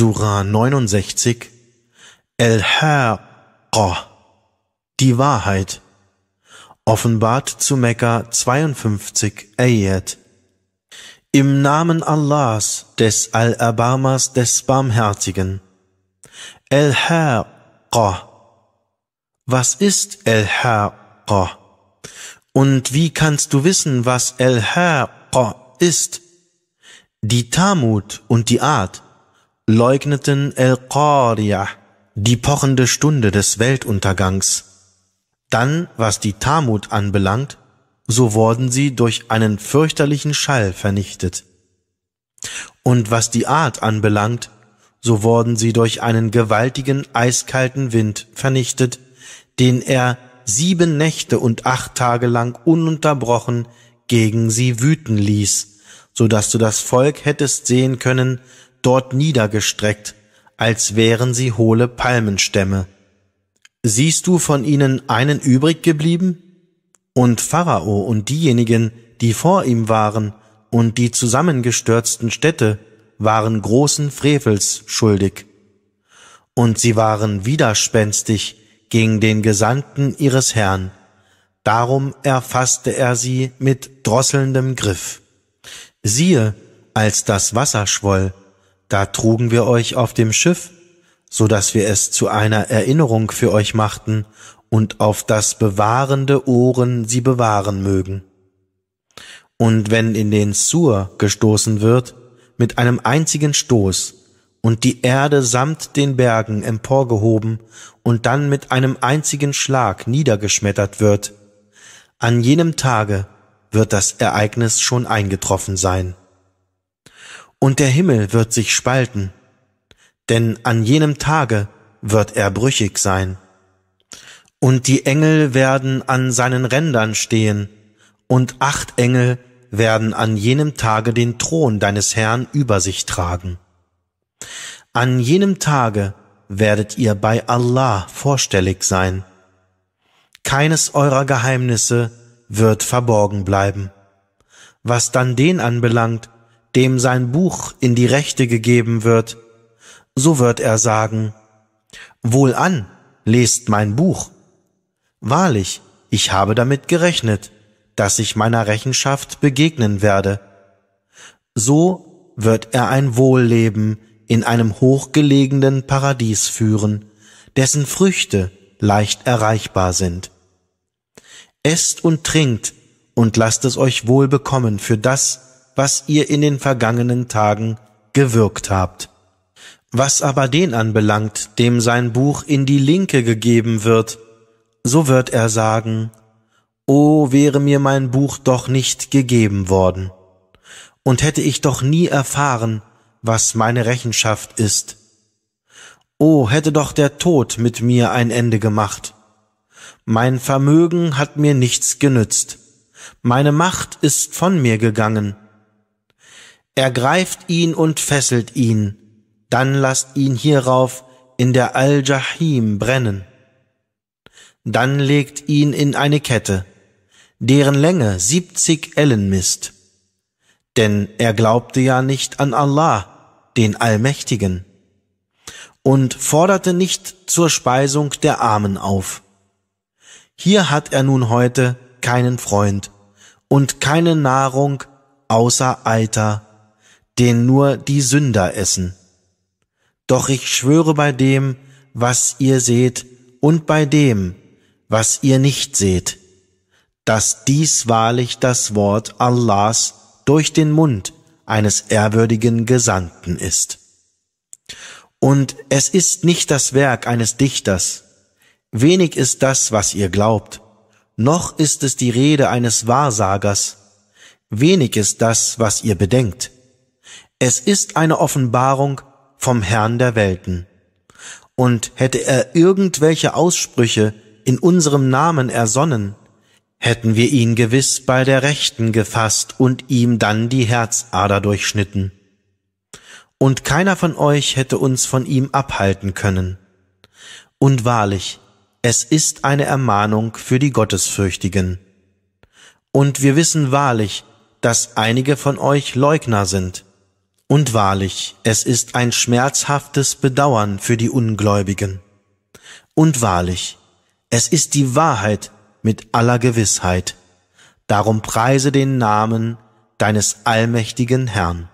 Surah 69 El-Haqa Die Wahrheit Offenbart zu Mekka 52 Ayat Im Namen Allahs, des Al-Abamas, des Barmherzigen El-Haqa Was ist El-Haqa? Und wie kannst du wissen, was El-Haqa ist? Die Tamut und die Art – leugneten el Qaria, die pochende Stunde des Weltuntergangs. Dann, was die Tamut anbelangt, so wurden sie durch einen fürchterlichen Schall vernichtet. Und was die Art anbelangt, so wurden sie durch einen gewaltigen, eiskalten Wind vernichtet, den er sieben Nächte und acht Tage lang ununterbrochen gegen sie wüten ließ, so dass du das Volk hättest sehen können, dort niedergestreckt, als wären sie hohle Palmenstämme. Siehst du von ihnen einen übrig geblieben? Und Pharao und diejenigen, die vor ihm waren, und die zusammengestürzten Städte waren großen Frevels schuldig. Und sie waren widerspenstig gegen den Gesandten ihres Herrn. Darum erfasste er sie mit drosselndem Griff. Siehe, als das Wasser schwoll, da trugen wir euch auf dem Schiff, so dass wir es zu einer Erinnerung für euch machten und auf das bewahrende Ohren sie bewahren mögen. Und wenn in den Sur gestoßen wird, mit einem einzigen Stoß, und die Erde samt den Bergen emporgehoben und dann mit einem einzigen Schlag niedergeschmettert wird, an jenem Tage wird das Ereignis schon eingetroffen sein. Und der Himmel wird sich spalten, denn an jenem Tage wird er brüchig sein. Und die Engel werden an seinen Rändern stehen, und acht Engel werden an jenem Tage den Thron deines Herrn über sich tragen. An jenem Tage werdet ihr bei Allah vorstellig sein. Keines eurer Geheimnisse wird verborgen bleiben. Was dann den anbelangt, dem sein Buch in die Rechte gegeben wird, so wird er sagen, Wohlan, lest mein Buch. Wahrlich, ich habe damit gerechnet, dass ich meiner Rechenschaft begegnen werde. So wird er ein Wohlleben in einem hochgelegenen Paradies führen, dessen Früchte leicht erreichbar sind esst und trinkt und lasst es euch wohl bekommen für das, was ihr in den vergangenen Tagen gewirkt habt. Was aber den anbelangt, dem sein Buch in die Linke gegeben wird, so wird er sagen, O wäre mir mein Buch doch nicht gegeben worden, und hätte ich doch nie erfahren, was meine Rechenschaft ist. O hätte doch der Tod mit mir ein Ende gemacht. Mein Vermögen hat mir nichts genützt. Meine Macht ist von mir gegangen. Ergreift ihn und fesselt ihn, dann lasst ihn hierauf in der Al-Jahim brennen. Dann legt ihn in eine Kette, deren Länge siebzig Ellen misst. Denn er glaubte ja nicht an Allah, den Allmächtigen, und forderte nicht zur Speisung der Armen auf. Hier hat er nun heute keinen Freund und keine Nahrung außer Alter, den nur die Sünder essen. Doch ich schwöre bei dem, was ihr seht, und bei dem, was ihr nicht seht, dass dies wahrlich das Wort Allahs durch den Mund eines ehrwürdigen Gesandten ist. Und es ist nicht das Werk eines Dichters, Wenig ist das, was ihr glaubt, noch ist es die Rede eines Wahrsagers. Wenig ist das, was ihr bedenkt. Es ist eine Offenbarung vom Herrn der Welten. Und hätte er irgendwelche Aussprüche in unserem Namen ersonnen, hätten wir ihn gewiss bei der Rechten gefasst und ihm dann die Herzader durchschnitten. Und keiner von euch hätte uns von ihm abhalten können. Und wahrlich, es ist eine Ermahnung für die Gottesfürchtigen. Und wir wissen wahrlich, dass einige von euch Leugner sind. Und wahrlich, es ist ein schmerzhaftes Bedauern für die Ungläubigen. Und wahrlich, es ist die Wahrheit mit aller Gewissheit. Darum preise den Namen deines allmächtigen Herrn.